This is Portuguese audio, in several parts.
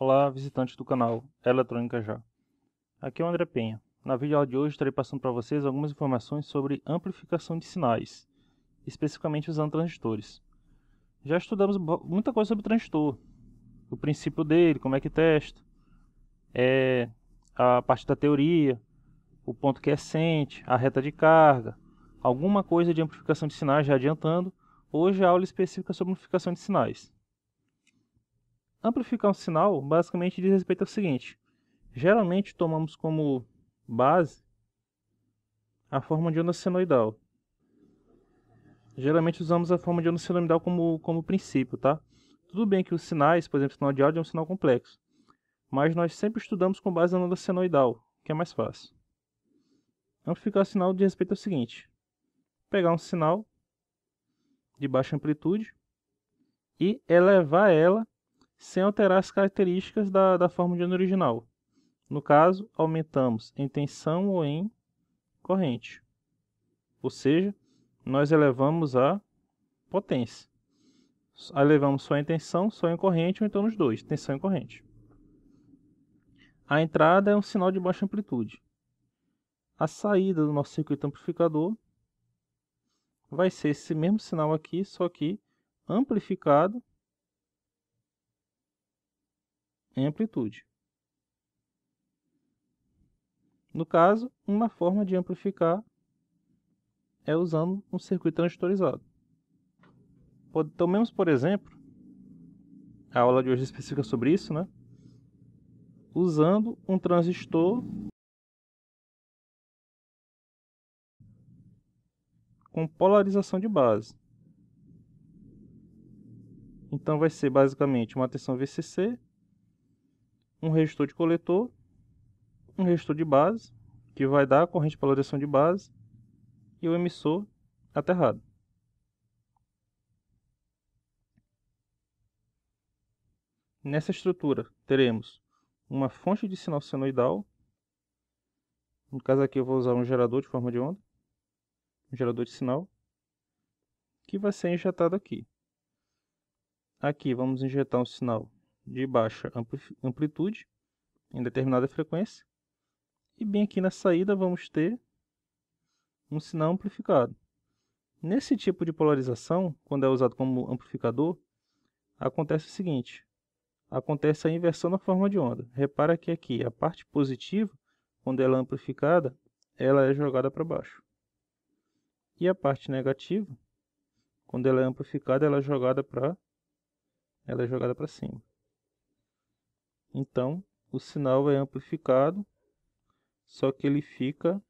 Olá, visitantes do canal Eletrônica Já. Aqui é o André Penha. Na vídeo de hoje estarei passando para vocês algumas informações sobre amplificação de sinais, especificamente usando transistores. Já estudamos muita coisa sobre transistor, o princípio dele, como é que testa, é, a parte da teoria, o ponto que é sente, a reta de carga, alguma coisa de amplificação de sinais já adiantando. Hoje a é aula específica sobre amplificação de sinais. Amplificar um sinal basicamente diz respeito ao seguinte: geralmente tomamos como base a forma de onda senoidal. Geralmente usamos a forma de onda senoidal como, como princípio, tá? Tudo bem que os sinais, por exemplo, sinal de áudio é um sinal complexo, mas nós sempre estudamos com base na onda senoidal, que é mais fácil. Amplificar o sinal diz respeito ao seguinte: pegar um sinal de baixa amplitude e elevar ela sem alterar as características da, da forma de onda original. No caso, aumentamos em tensão ou em corrente. Ou seja, nós elevamos a potência. Elevamos só em tensão, só em corrente, ou então nos dois, tensão e corrente. A entrada é um sinal de baixa amplitude. A saída do nosso circuito amplificador vai ser esse mesmo sinal aqui, só que amplificado em amplitude. No caso, uma forma de amplificar é usando um circuito transistorizado. Tomemos, então, por exemplo, a aula de hoje específica sobre isso, né? Usando um transistor com polarização de base. Então vai ser basicamente uma tensão VCC um resistor de coletor, um resistor de base, que vai dar a corrente de polarização de base, e o emissor aterrado. Nessa estrutura teremos uma fonte de sinal senoidal, no caso aqui eu vou usar um gerador de forma de onda, um gerador de sinal, que vai ser injetado aqui. Aqui vamos injetar um sinal de baixa amplitude em determinada frequência. E bem aqui na saída vamos ter um sinal amplificado. Nesse tipo de polarização, quando é usado como amplificador, acontece o seguinte. Acontece a inversão na forma de onda. Repara que aqui a parte positiva, quando ela é amplificada, ela é jogada para baixo. E a parte negativa, quando ela é amplificada, ela é jogada para ela é jogada para cima. Então, o sinal é amplificado, só que ele fica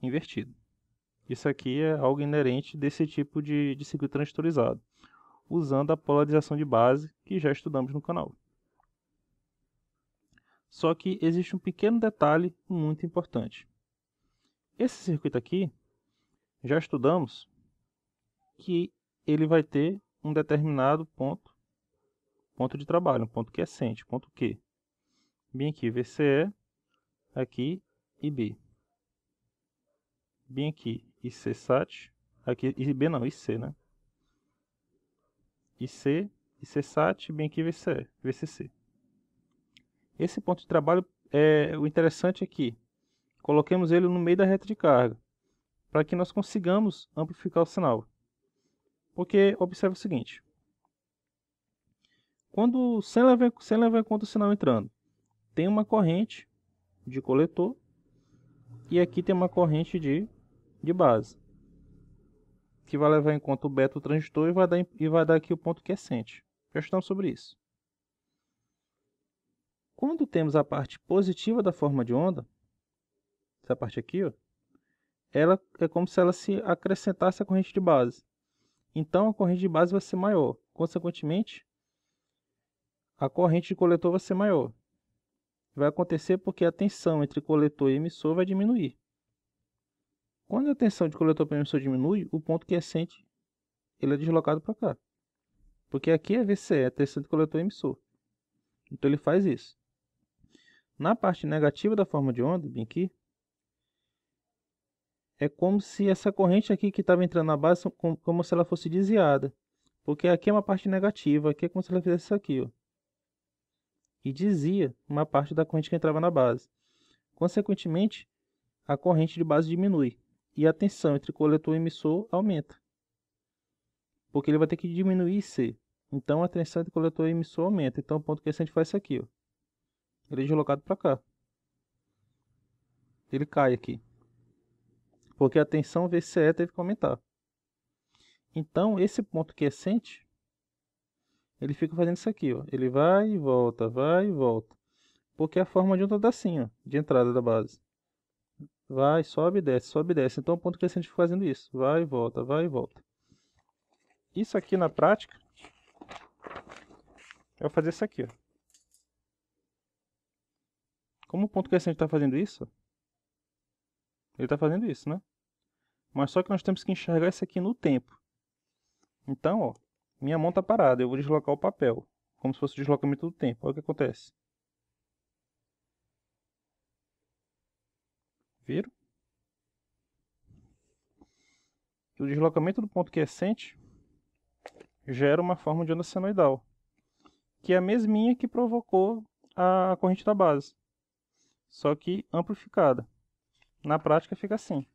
invertido. Isso aqui é algo inerente desse tipo de, de circuito transistorizado, usando a polarização de base que já estudamos no canal. Só que existe um pequeno detalhe muito importante. Esse circuito aqui, já estudamos que ele vai ter um determinado ponto ponto de trabalho, um ponto quiescente, é ponto Q. Bem aqui, VCE, aqui e B. Bem aqui, ICSAT, aqui, e B não, IC, né? IC, ICSAT, bem aqui VCE, VCC. Esse ponto de trabalho, é o interessante aqui, é que coloquemos ele no meio da reta de carga, para que nós consigamos amplificar o sinal. Porque observa o seguinte, quando sem levar sem levar vê o sinal entrando, tem uma corrente de coletor e aqui tem uma corrente de, de base que vai levar em conta o beta transistor e vai dar, e vai dar aqui o ponto crescente. Já estamos sobre isso. Quando temos a parte positiva da forma de onda, essa parte aqui, ó, ela é como se ela se acrescentasse a corrente de base. Então a corrente de base vai ser maior. Consequentemente, a corrente de coletor vai ser maior. Vai acontecer porque a tensão entre coletor e emissor vai diminuir. Quando a tensão de coletor para emissor diminui, o ponto quiescente é ele é deslocado para cá. Porque aqui é VCE, é a tensão de coletor e emissor. Então ele faz isso. Na parte negativa da forma de onda, bem aqui, é como se essa corrente aqui que estava entrando na base, como se ela fosse desviada. Porque aqui é uma parte negativa, aqui é como se ela fizesse isso aqui, ó e dizia uma parte da corrente que entrava na base. Consequentemente, a corrente de base diminui e a tensão entre coletor e emissor aumenta, porque ele vai ter que diminuir C. Então a tensão entre coletor e emissor aumenta. Então o ponto crescente faz isso aqui. Ó. Ele é deslocado para cá. Ele cai aqui. Porque a tensão VCE teve que aumentar. Então esse ponto crescente ele fica fazendo isso aqui, ó. Ele vai e volta, vai e volta. Porque é a forma de um tá assim, ó, de entrada da base. Vai, sobe e desce, sobe e desce. Então o ponto crescente fica fazendo isso. Vai e volta, vai e volta. Isso aqui na prática é fazer isso aqui, ó. Como o ponto crescente está fazendo isso, ele está fazendo isso, né? Mas só que nós temos que enxergar isso aqui no tempo. Então, ó, minha mão está parada, eu vou deslocar o papel, como se fosse o deslocamento do tempo. Olha o que acontece. Viram? o deslocamento do ponto quiescente é gera uma forma de onda senoidal, que é a mesminha que provocou a corrente da base, só que amplificada. Na prática fica assim.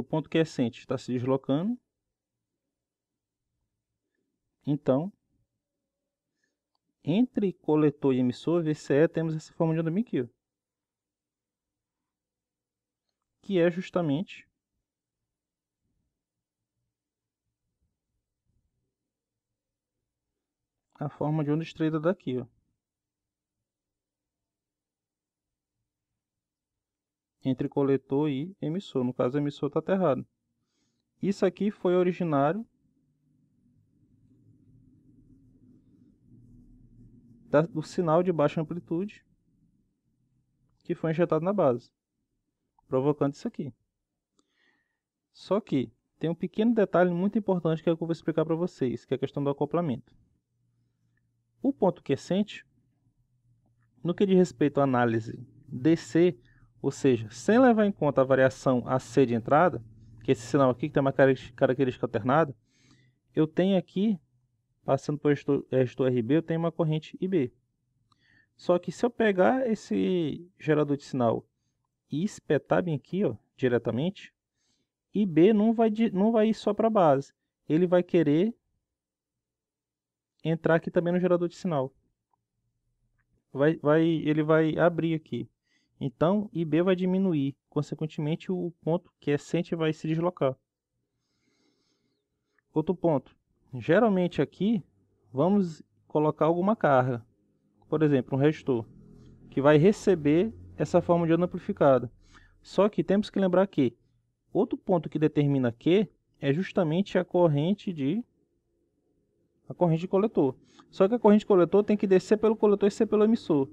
o ponto quiescente é está se deslocando. Então, entre coletor e emissor, VCE, temos essa forma de Adamikio, que é justamente a forma de onda estreita daqui, ó. entre coletor e emissor. No caso, o emissor está aterrado. Isso aqui foi originário do sinal de baixa amplitude que foi injetado na base, provocando isso aqui. Só que tem um pequeno detalhe muito importante que é eu vou explicar para vocês, que é a questão do acoplamento. O ponto quiescente, é no que diz respeito à análise DC, ou seja, sem levar em conta a variação AC de entrada, que é esse sinal aqui que tem uma característica alternada, eu tenho aqui, passando por resistor é, RB, eu tenho uma corrente IB. Só que se eu pegar esse gerador de sinal e espetar bem aqui, ó, diretamente, IB não vai, não vai ir só para a base. Ele vai querer entrar aqui também no gerador de sinal. Vai, vai, ele vai abrir aqui. Então, IB vai diminuir, consequentemente, o ponto que é sente vai se deslocar. Outro ponto. Geralmente aqui, vamos colocar alguma carga. Por exemplo, um resistor, que vai receber essa forma de onda amplificada. Só que temos que lembrar que outro ponto que determina Q é justamente a corrente de a corrente de coletor. Só que a corrente de coletor tem que descer pelo coletor e ser pelo emissor.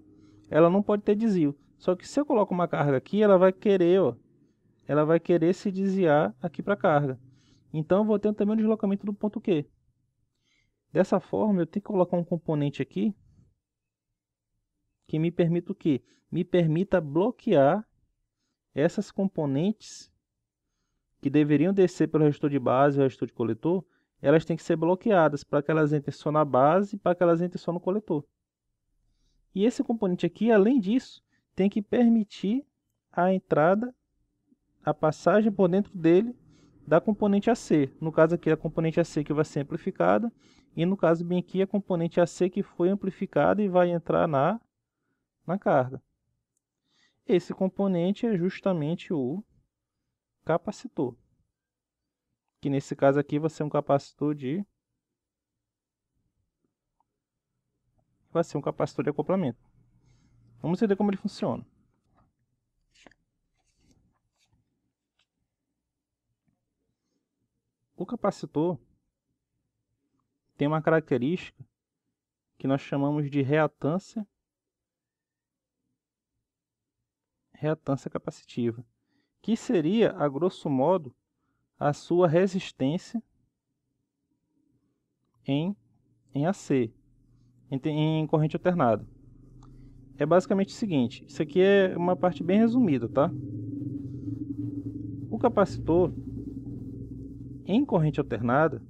Ela não pode ter desvio. Só que se eu coloco uma carga aqui, ela vai querer, ó, ela vai querer se desviar aqui para a carga. Então eu vou ter também o deslocamento do ponto Q. Dessa forma, eu tenho que colocar um componente aqui que me permita o quê? Me permita bloquear essas componentes que deveriam descer pelo resistor de base o resistor de coletor, elas têm que ser bloqueadas para que elas entrem só na base, e para que elas entrem só no coletor. E esse componente aqui, além disso, tem que permitir a entrada, a passagem por dentro dele da componente AC. No caso aqui, a componente AC que vai ser amplificada, e no caso bem aqui, a componente AC que foi amplificada e vai entrar na, na carga. Esse componente é justamente o capacitor, que nesse caso aqui vai ser um capacitor de vai ser um capacitor de acoplamento. Vamos entender como ele funciona. O capacitor tem uma característica que nós chamamos de reatância reatância capacitiva, que seria, a grosso modo, a sua resistência em, em AC, em, em corrente alternada é basicamente o seguinte, isso aqui é uma parte bem resumida, tá? O capacitor em corrente alternada,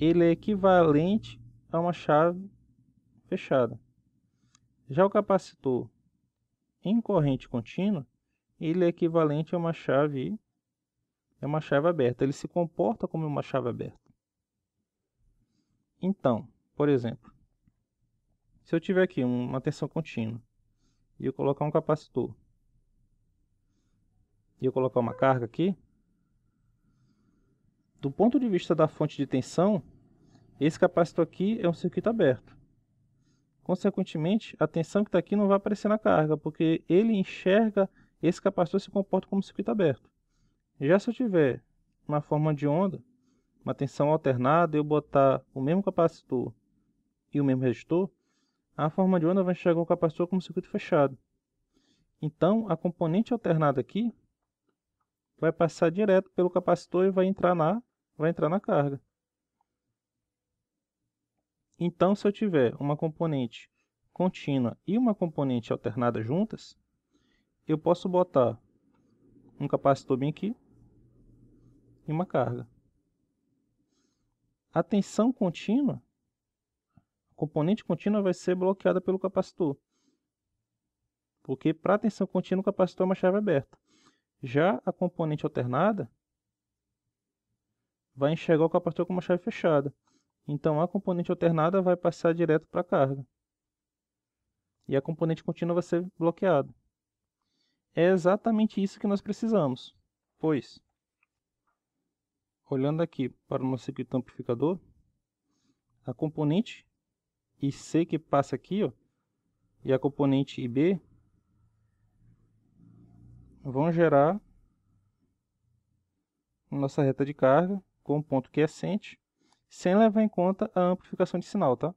ele é equivalente a uma chave fechada. Já o capacitor em corrente contínua, ele é equivalente a uma chave é uma chave aberta, ele se comporta como uma chave aberta. Então, por exemplo, se eu tiver aqui uma tensão contínua e eu colocar um capacitor e eu colocar uma carga aqui, do ponto de vista da fonte de tensão, esse capacitor aqui é um circuito aberto. Consequentemente, a tensão que está aqui não vai aparecer na carga, porque ele enxerga, esse capacitor se comporta como circuito aberto. Já se eu tiver uma forma de onda, uma tensão alternada, eu botar o mesmo capacitor e o mesmo resistor, a forma de onda vai chegar ao capacitor como circuito fechado. Então, a componente alternada aqui vai passar direto pelo capacitor e vai entrar na, vai entrar na carga. Então, se eu tiver uma componente contínua e uma componente alternada juntas, eu posso botar um capacitor bem aqui e uma carga. A tensão contínua componente contínua vai ser bloqueada pelo capacitor. Porque para a tensão contínua o capacitor é uma chave aberta. Já a componente alternada vai enxergar o capacitor como uma chave fechada. Então a componente alternada vai passar direto para a carga. E a componente contínua vai ser bloqueada. É exatamente isso que nós precisamos, pois, olhando aqui para o nosso circuito amplificador, a componente IC que passa aqui, ó, e a componente IB vão gerar nossa reta de carga com um ponto quiescente, sem levar em conta a amplificação de sinal, tá?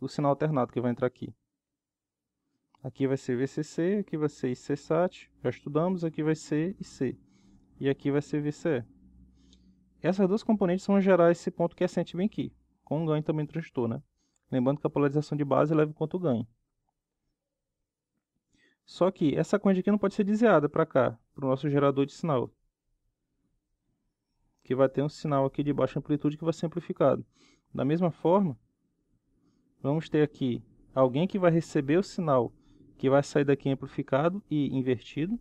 O sinal alternado que vai entrar aqui. Aqui vai ser VCC, aqui vai ser ICSAT, já estudamos, aqui vai ser IC. E aqui vai ser VCE. Essas duas componentes vão gerar esse ponto quiescente bem aqui, com um ganho também do transistor, né? Lembrando que a polarização de base leva quanto o ganho. Só que essa corrente aqui não pode ser desviada para cá, para o nosso gerador de sinal. Que vai ter um sinal aqui de baixa amplitude que vai ser amplificado. Da mesma forma, vamos ter aqui alguém que vai receber o sinal que vai sair daqui amplificado e invertido.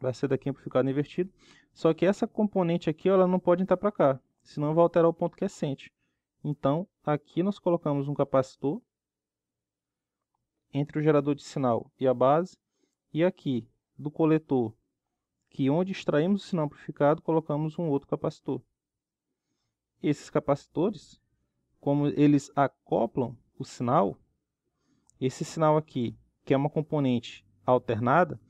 Vai sair daqui amplificado e invertido. Só que essa componente aqui ela não pode entrar para cá, senão vai alterar o ponto crescente. Então, aqui nós colocamos um capacitor entre o gerador de sinal e a base, e aqui do coletor, que onde extraímos o sinal amplificado, colocamos um outro capacitor. Esses capacitores, como eles acoplam o sinal, esse sinal aqui, que é uma componente alternada,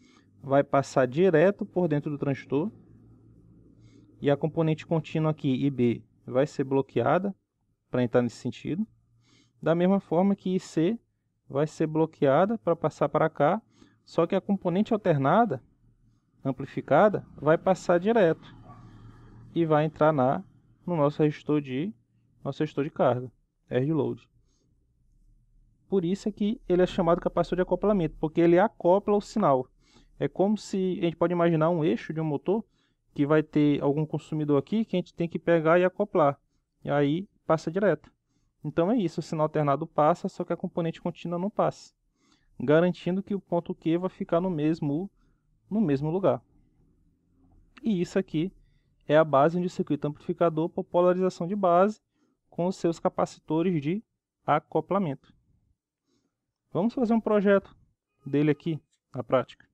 vai passar direto por dentro do transistor, e a componente contínua aqui, IB, vai ser bloqueada para entrar nesse sentido. Da mesma forma que IC vai ser bloqueada para passar para cá, só que a componente alternada, amplificada, vai passar direto e vai entrar na, no nosso resistor de, nosso resistor de carga, R de load. Por isso é que ele é chamado capacitor de acoplamento, porque ele acopla o sinal. É como se a gente pode imaginar um eixo de um motor que vai ter algum consumidor aqui que a gente tem que pegar e acoplar. E aí passa direto. Então é isso, o sinal alternado passa, só que a componente contínua não passa, garantindo que o ponto Q vai ficar no mesmo, no mesmo lugar. E isso aqui é a base de um circuito amplificador por polarização de base com os seus capacitores de acoplamento. Vamos fazer um projeto dele aqui na prática.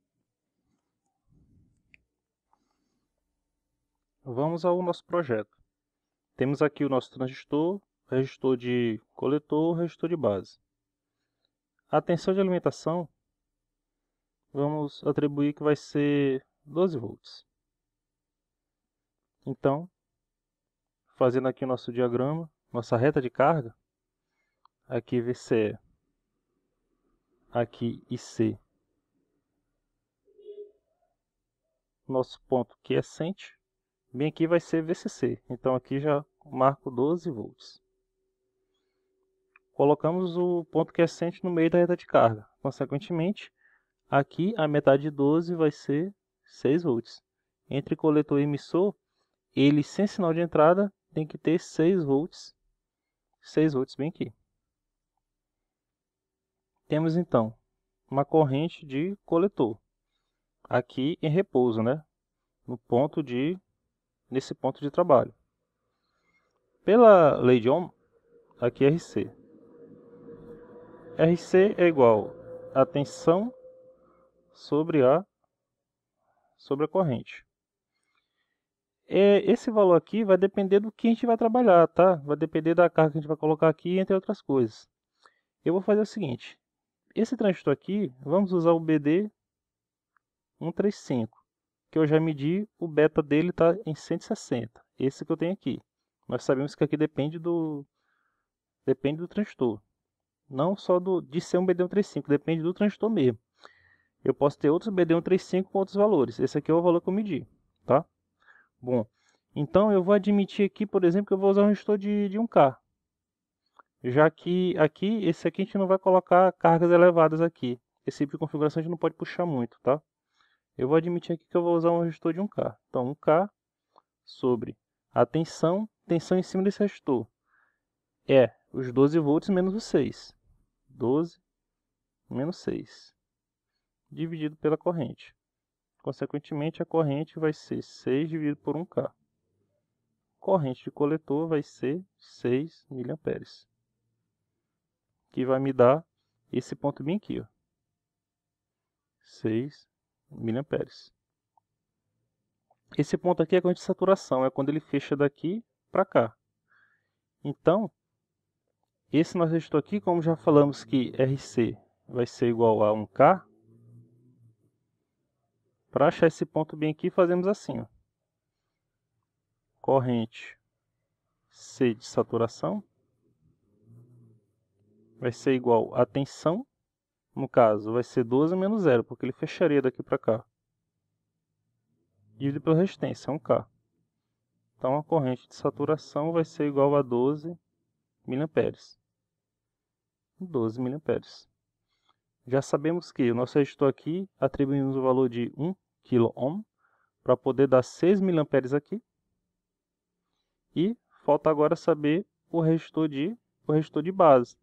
Vamos ao nosso projeto temos aqui o nosso transistor, resistor de coletor, resistor de base. A tensão de alimentação, vamos atribuir que vai ser 12 volts. Então, fazendo aqui o nosso diagrama, nossa reta de carga, aqui VCE, é aqui IC, nosso ponto quiescente, é bem aqui vai ser VCC, então aqui já marco 12 volts. Colocamos o ponto crescente no meio da reta de carga. Consequentemente, aqui a metade de 12 vai ser 6 volts. Entre coletor e emissor, ele sem sinal de entrada tem que ter 6 volts. 6 volts bem aqui. Temos então uma corrente de coletor aqui em repouso, né? No ponto de nesse ponto de trabalho. Pela lei de Ohm, aqui é RC. RC é igual a tensão sobre a sobre a corrente. É, esse valor aqui vai depender do que a gente vai trabalhar, tá? Vai depender da carga que a gente vai colocar aqui, entre outras coisas. Eu vou fazer o seguinte. Esse transistor aqui, vamos usar o BD135, que eu já medi, o beta dele está em 160, esse que eu tenho aqui. Nós sabemos que aqui depende do depende do transistor Não só do, de ser um BD135, depende do transistor mesmo. Eu posso ter outros BD135 com outros valores. Esse aqui é o valor que eu medi, tá? Bom, então eu vou admitir aqui, por exemplo, que eu vou usar um resistor de, de 1K. Já que aqui, esse aqui a gente não vai colocar cargas elevadas aqui. Esse tipo de configuração a gente não pode puxar muito, tá? Eu vou admitir aqui que eu vou usar um resistor de 1K. Então, 1K sobre a tensão tensão em cima desse resistor é os 12 volts menos os 6. 12 menos 6. Dividido pela corrente. Consequentemente, a corrente vai ser 6 dividido por 1K. Corrente de coletor vai ser 6 mA. Que vai me dar esse ponto bem aqui. Ó. 6 mA. Esse ponto aqui é a corrente de saturação. É quando ele fecha daqui para cá. Então, esse nós resistor aqui, como já falamos que RC vai ser igual a 1K, para achar esse ponto bem aqui, fazemos assim. Ó. Corrente C de saturação vai ser igual a tensão, no caso, vai ser 12 menos 0, porque ele fecharia daqui para cá. Dividido pela resistência, 1K. Então a corrente de saturação vai ser igual a 12 mA. 12 mA. Já sabemos que o nosso resistor aqui atribuímos o valor de 1 kOhm para poder dar 6 mA aqui. E falta agora saber o resistor de, o resistor de base.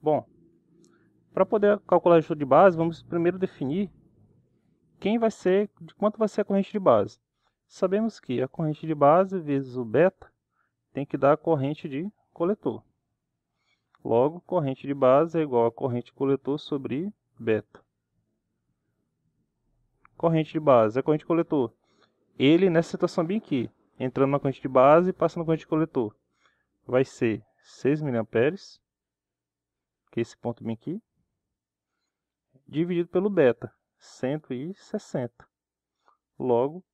Bom, para poder calcular o resistor de base, vamos primeiro definir quem vai ser, de quanto vai ser a corrente de base. Sabemos que a corrente de base vezes o beta tem que dar a corrente de coletor. Logo, corrente de base é igual a corrente coletor sobre beta. Corrente de base é corrente coletor. Ele, nessa situação bem aqui, entrando na corrente de base e passando na corrente coletor, vai ser 6 mA, que é esse ponto bem aqui, dividido pelo beta, 160. Logo,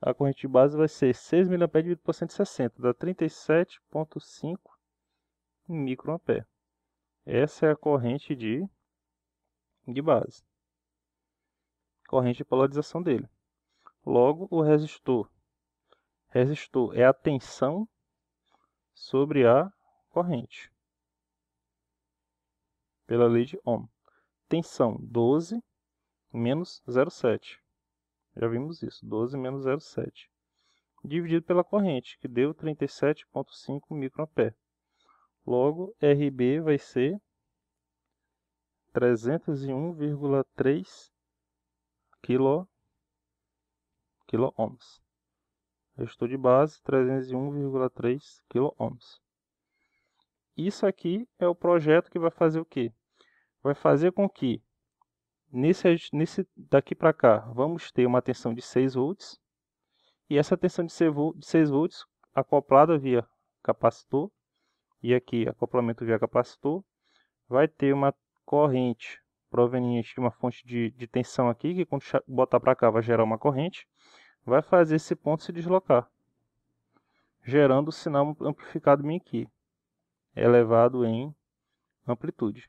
a corrente de base vai ser 6 mA dividido por 160, dá 37,5 μA. Essa é a corrente de, de base. Corrente de polarização dele. Logo, o resistor. Resistor é a tensão sobre a corrente. Pela lei de Ohm. Tensão 12 menos 0,7. Já vimos isso, 12 menos 0,7. Dividido pela corrente, que deu 37,5 microampere. Logo, RB vai ser 301,3 kilo, kilo ohms. estou de base 301,3 kilo ohms. Isso aqui é o projeto que vai fazer o quê? Vai fazer com que Nesse, nesse daqui para cá, vamos ter uma tensão de 6 volts. E essa tensão de 6 volts acoplada via capacitor e aqui acoplamento via capacitor, vai ter uma corrente proveniente de uma fonte de, de tensão aqui, que quando botar para cá vai gerar uma corrente, vai fazer esse ponto se deslocar, gerando o sinal amplificado aqui, elevado em amplitude.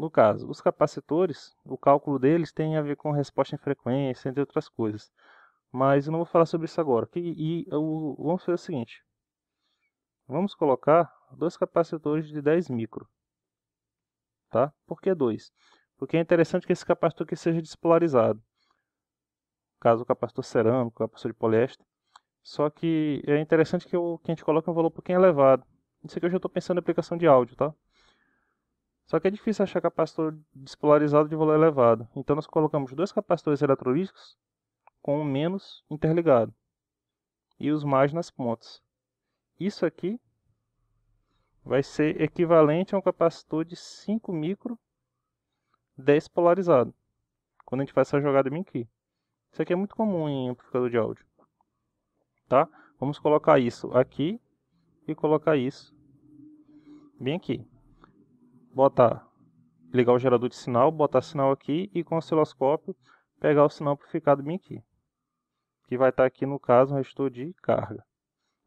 No caso, os capacitores, o cálculo deles tem a ver com resposta em frequência, entre outras coisas. Mas eu não vou falar sobre isso agora. E, e eu, vamos fazer o seguinte. Vamos colocar dois capacitores de 10 micro. Tá? Por que dois? Porque é interessante que esse capacitor aqui seja despolarizado. Caso o capacitor cerâmico, o capacitor de poliéster. Só que é interessante que, eu, que a gente coloque um valor um pouquinho elevado. Isso aqui eu já estou pensando em aplicação de áudio, tá? Só que é difícil achar capacitor despolarizado de valor elevado. Então nós colocamos dois capacitores eletrolíticos com o um menos interligado e os mais nas pontas. Isso aqui vai ser equivalente a um capacitor de 5 micro despolarizado. Quando a gente faz essa jogada bem aqui. Isso aqui é muito comum em amplificador de áudio. Tá? Vamos colocar isso aqui e colocar isso bem aqui botar, ligar o gerador de sinal, botar sinal aqui e com o osciloscópio pegar o sinal amplificado bem aqui. Que vai estar tá aqui no caso um resistor de carga.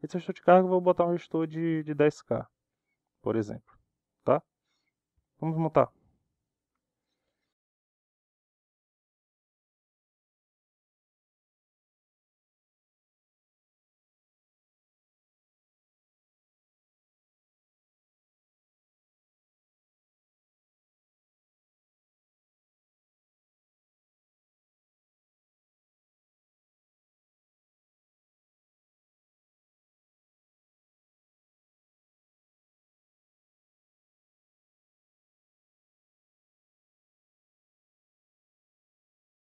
Esse resistor de carga eu vou botar um resistor de, de 10K, por exemplo. Tá? Vamos montar.